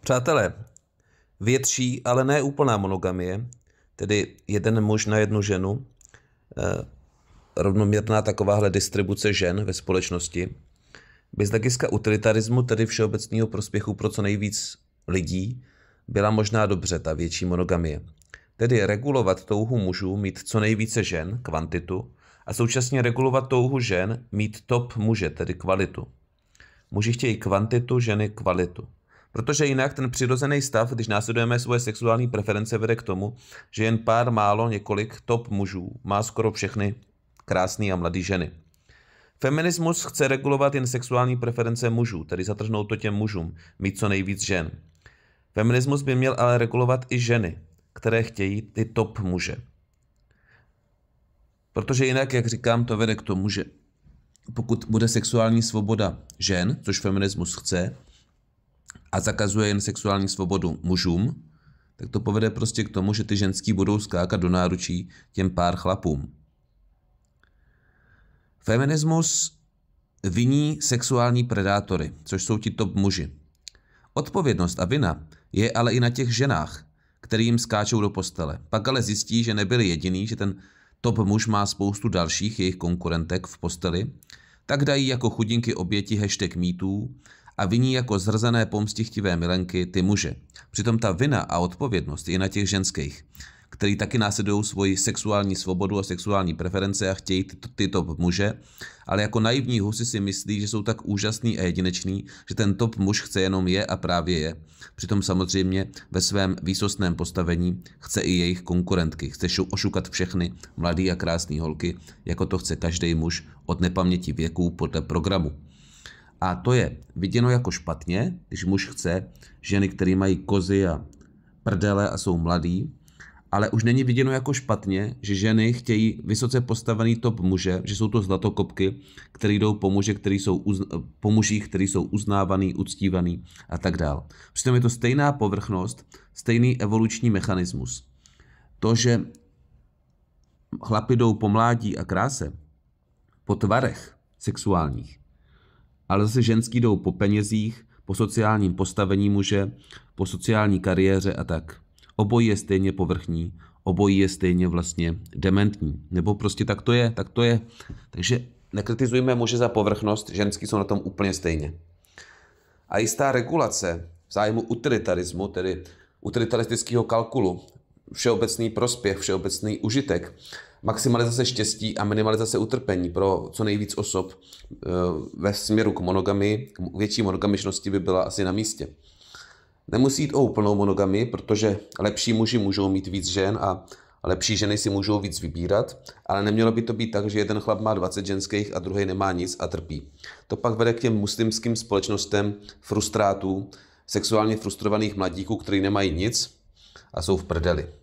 Přátelé, větší, ale ne úplná monogamie, tedy jeden muž na jednu ženu, eh, rovnoměrná takováhle distribuce žen ve společnosti, by z hlediska utilitarismu, tedy všeobecného prospěchu pro co nejvíc lidí, byla možná dobře ta větší monogamie. Tedy regulovat touhu mužů mít co nejvíce žen, kvantitu, a současně regulovat touhu žen mít top muže, tedy kvalitu. Muži chtějí kvantitu, ženy kvalitu. Protože jinak ten přirozený stav, když následujeme svoje sexuální preference, vede k tomu, že jen pár málo několik top mužů má skoro všechny krásné a mladé ženy. Feminismus chce regulovat jen sexuální preference mužů, tedy zatrhnout to těm mužům, mít co nejvíc žen. Feminismus by měl ale regulovat i ženy, které chtějí ty top muže. Protože jinak, jak říkám, to vede k tomu, že pokud bude sexuální svoboda žen, což feminismus chce, a zakazuje jen sexuální svobodu mužům, tak to povede prostě k tomu, že ty ženský budou skákat do náručí těm pár chlapům. Feminismus viní sexuální predátory, což jsou ti top muži. Odpovědnost a vina je ale i na těch ženách, který jim skáčou do postele. Pak ale zjistí, že nebyli jediný, že ten top muž má spoustu dalších jejich konkurentek v posteli, tak dají jako chudinky oběti hashtag mýtů, a viní jako zrzené pomstichtivé milenky ty muže. Přitom ta vina a odpovědnost je na těch ženských, který taky následují svoji sexuální svobodu a sexuální preference a chtějí tyto, tyto muže, ale jako naivní husy si myslí, že jsou tak úžasný a jedinečný, že ten top muž chce jenom je a právě je. Přitom samozřejmě ve svém výsostném postavení chce i jejich konkurentky, chce ošukat všechny mladý a krásné holky, jako to chce každý muž od nepaměti věků podle programu. A to je viděno jako špatně, když muž chce ženy, které mají kozy a prdele a jsou mladý, ale už není viděno jako špatně, že ženy chtějí vysoce postavený top muže, že jsou to zlatokopky, které jdou po, muže, který jsou uzna, po mužích, který jsou uznávaný, uctívaný a tak dál. Přitom je to stejná povrchnost, stejný evoluční mechanismus. To, že chlapi jdou po mládí a kráse, po tvarech sexuálních, ale zase ženský jdou po penězích, po sociálním postavení muže, po sociální kariéře a tak. Obojí je stejně povrchní, obojí je stejně vlastně dementní. Nebo prostě tak to je, tak to je. Takže nekritizujme muže za povrchnost, ženský jsou na tom úplně stejně. A jistá regulace v zájmu utilitarismu, tedy utilitaristického kalkulu, všeobecný prospěch, všeobecný užitek, maximalizace štěstí a minimalizace utrpení pro co nejvíc osob eh, ve směru k monogamy, k větší monogamičnosti by byla asi na místě. Nemusí jít o úplnou monogamy, protože lepší muži můžou mít víc žen a lepší ženy si můžou víc vybírat, ale nemělo by to být tak, že jeden chlap má 20 ženských a druhý nemá nic a trpí. To pak vede k těm muslimským společnostem frustrátů, sexuálně frustrovaných mladíků, kteří nemají nic a jsou v prdeli.